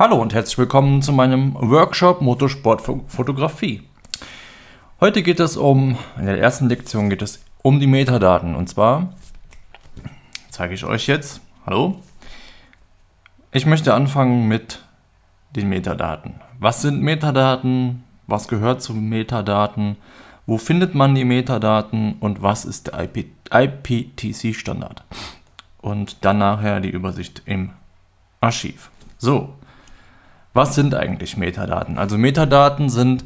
Hallo und herzlich willkommen zu meinem Workshop Motorsportfotografie. Heute geht es um, in der ersten Lektion geht es um die Metadaten und zwar zeige ich euch jetzt, hallo, ich möchte anfangen mit den Metadaten. Was sind Metadaten? Was gehört zu Metadaten? Wo findet man die Metadaten und was ist der IP IPTC-Standard? Und dann nachher die Übersicht im Archiv. So, was sind eigentlich Metadaten? Also Metadaten sind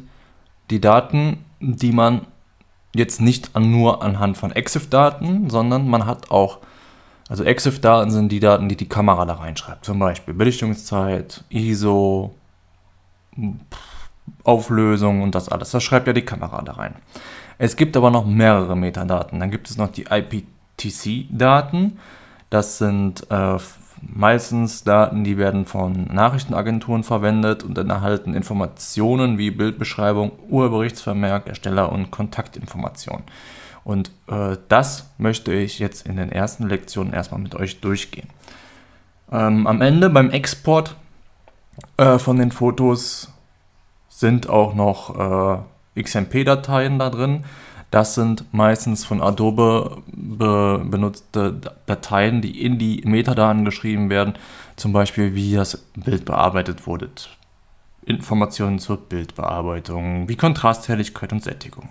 die Daten, die man jetzt nicht an, nur anhand von EXIF-Daten, sondern man hat auch, also EXIF-Daten sind die Daten, die die Kamera da reinschreibt. Zum Beispiel Belichtungszeit, ISO, Auflösung und das alles. Das schreibt ja die Kamera da rein. Es gibt aber noch mehrere Metadaten. Dann gibt es noch die IPTC-Daten. Das sind äh, Meistens Daten, die werden von Nachrichtenagenturen verwendet und dann erhalten Informationen wie Bildbeschreibung, Urheberrechtsvermerk, Ersteller und Kontaktinformationen. Und äh, das möchte ich jetzt in den ersten Lektionen erstmal mit euch durchgehen. Ähm, am Ende beim Export äh, von den Fotos sind auch noch äh, XMP-Dateien da drin. Das sind meistens von Adobe be benutzte Dateien, die in die Metadaten geschrieben werden, zum Beispiel wie das Bild bearbeitet wurde. Informationen zur Bildbearbeitung, wie Kontrast, Helligkeit und Sättigung.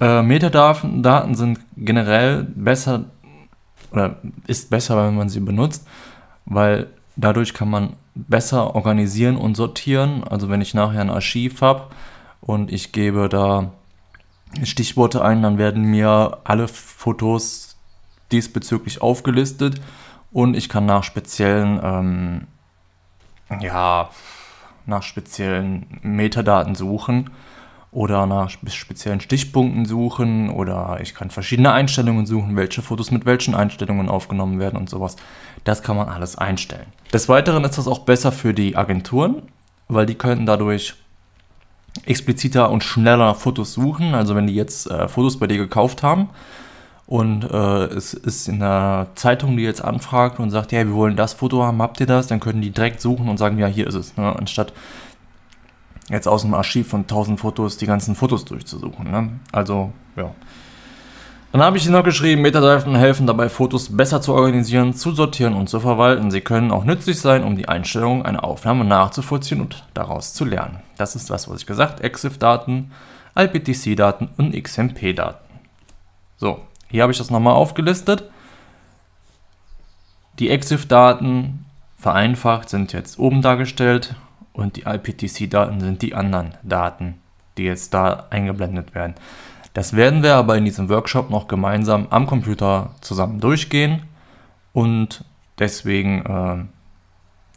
Äh, Metadaten sind generell besser oder ist besser, wenn man sie benutzt, weil dadurch kann man besser organisieren und sortieren. Also wenn ich nachher ein Archiv habe und ich gebe da Stichworte ein, dann werden mir alle Fotos diesbezüglich aufgelistet und ich kann nach speziellen, ähm, ja, nach speziellen Metadaten suchen oder nach speziellen Stichpunkten suchen oder ich kann verschiedene Einstellungen suchen, welche Fotos mit welchen Einstellungen aufgenommen werden und sowas. Das kann man alles einstellen. Des Weiteren ist das auch besser für die Agenturen, weil die könnten dadurch expliziter und schneller nach Fotos suchen. Also wenn die jetzt äh, Fotos bei dir gekauft haben und äh, es ist in der Zeitung, die jetzt anfragt und sagt, ja, wir wollen das Foto haben, habt ihr das? Dann können die direkt suchen und sagen, ja, hier ist es. Ne? Anstatt jetzt aus dem Archiv von 1000 Fotos die ganzen Fotos durchzusuchen. Ne? Also, ja. Dann habe ich hier noch geschrieben, Metadaten helfen dabei, Fotos besser zu organisieren, zu sortieren und zu verwalten. Sie können auch nützlich sein, um die Einstellungen einer Aufnahme nachzuvollziehen und daraus zu lernen. Das ist das, was ich gesagt habe. EXIF-Daten, IPTC-Daten und XMP-Daten. So, hier habe ich das nochmal aufgelistet. Die EXIF-Daten vereinfacht sind jetzt oben dargestellt und die IPTC-Daten sind die anderen Daten, die jetzt da eingeblendet werden. Das werden wir aber in diesem Workshop noch gemeinsam am Computer zusammen durchgehen und deswegen, äh,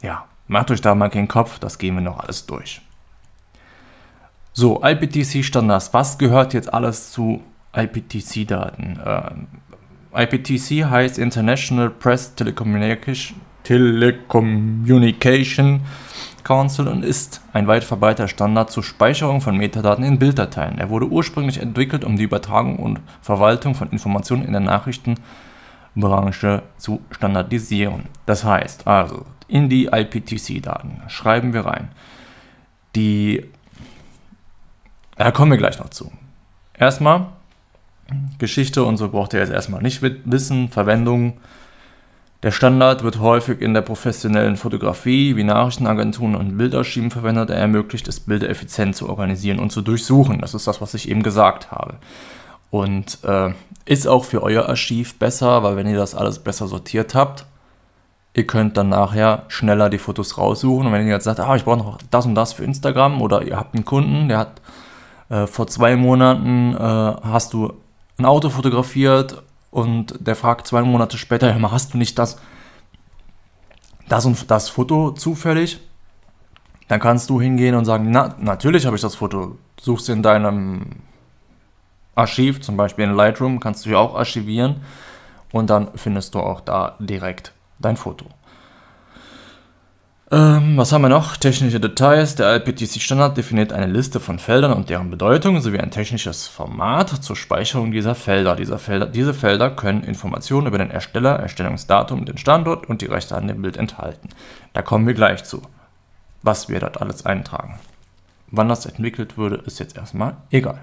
ja, macht euch da mal keinen Kopf, das gehen wir noch alles durch. So, IPTC-Standards, was gehört jetzt alles zu IPTC-Daten? Äh, IPTC heißt International Press Telecommunication, Telecommunication Council und ist ein weit verbreiteter Standard zur Speicherung von Metadaten in Bilddateien. Er wurde ursprünglich entwickelt, um die Übertragung und Verwaltung von Informationen in der Nachrichtenbranche zu standardisieren. Das heißt also, in die IPTC-Daten schreiben wir rein. Die. Da kommen wir gleich noch zu. Erstmal Geschichte und so braucht ihr jetzt erstmal nicht wissen, Verwendung. Der Standard wird häufig in der professionellen Fotografie wie Nachrichtenagenturen und Bildarchiven verwendet. Er ermöglicht es, Bilder effizient zu organisieren und zu durchsuchen. Das ist das, was ich eben gesagt habe. Und äh, ist auch für euer Archiv besser, weil wenn ihr das alles besser sortiert habt, ihr könnt dann nachher schneller die Fotos raussuchen. Und wenn ihr jetzt sagt, ah, ich brauche noch das und das für Instagram oder ihr habt einen Kunden, der hat äh, vor zwei Monaten äh, hast du ein Auto fotografiert und der fragt zwei Monate später, ja, hast du nicht das, das und das Foto zufällig? Dann kannst du hingehen und sagen, na, natürlich habe ich das Foto. Suchst in deinem Archiv, zum Beispiel in Lightroom, kannst du ja auch archivieren und dann findest du auch da direkt dein Foto. Ähm, was haben wir noch? Technische Details. Der IPTC-Standard definiert eine Liste von Feldern und deren Bedeutung sowie ein technisches Format zur Speicherung dieser Felder. Dieser Felder diese Felder können Informationen über den Ersteller, Erstellungsdatum, den Standort und die Rechte an dem Bild enthalten. Da kommen wir gleich zu, was wir dort alles eintragen. Wann das entwickelt wurde, ist jetzt erstmal egal.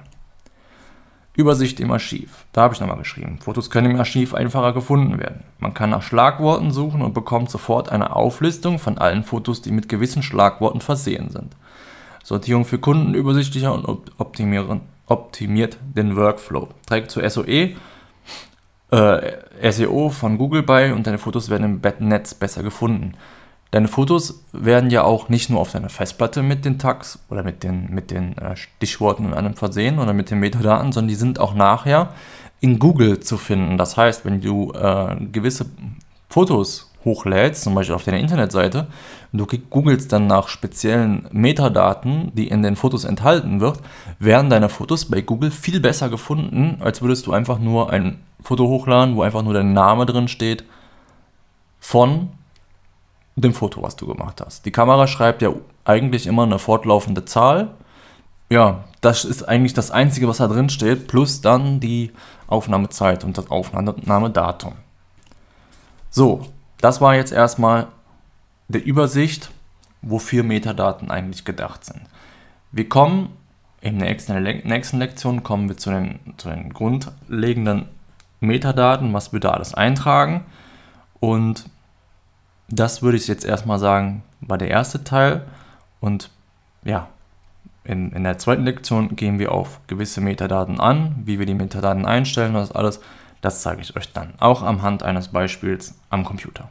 Übersicht im Archiv. Da habe ich nochmal geschrieben. Fotos können im Archiv einfacher gefunden werden. Man kann nach Schlagworten suchen und bekommt sofort eine Auflistung von allen Fotos, die mit gewissen Schlagworten versehen sind. Sortierung für Kunden übersichtlicher und optimiert den Workflow. Trägt zu SOE, äh, SEO von Google bei und deine Fotos werden im Netz besser gefunden. Deine Fotos werden ja auch nicht nur auf deiner Festplatte mit den Tags oder mit den, mit den äh, Stichworten und allem versehen oder mit den Metadaten, sondern die sind auch nachher in Google zu finden. Das heißt, wenn du äh, gewisse Fotos hochlädst, zum Beispiel auf deiner Internetseite, und du googelst dann nach speziellen Metadaten, die in den Fotos enthalten wird, werden deine Fotos bei Google viel besser gefunden, als würdest du einfach nur ein Foto hochladen, wo einfach nur dein Name drin steht von dem Foto, was du gemacht hast. Die Kamera schreibt ja eigentlich immer eine fortlaufende Zahl. Ja, das ist eigentlich das Einzige, was da drin steht, plus dann die Aufnahmezeit und das Aufnahmedatum. So, das war jetzt erstmal die Übersicht, wofür Metadaten eigentlich gedacht sind. Wir kommen in der nächsten Lektion kommen wir zu den, zu den grundlegenden Metadaten, was wir da alles eintragen. Und das würde ich jetzt erstmal sagen, war der erste Teil. Und ja, in, in der zweiten Lektion gehen wir auf gewisse Metadaten an, wie wir die Metadaten einstellen und das alles. Das zeige ich euch dann, auch am Hand eines Beispiels am Computer.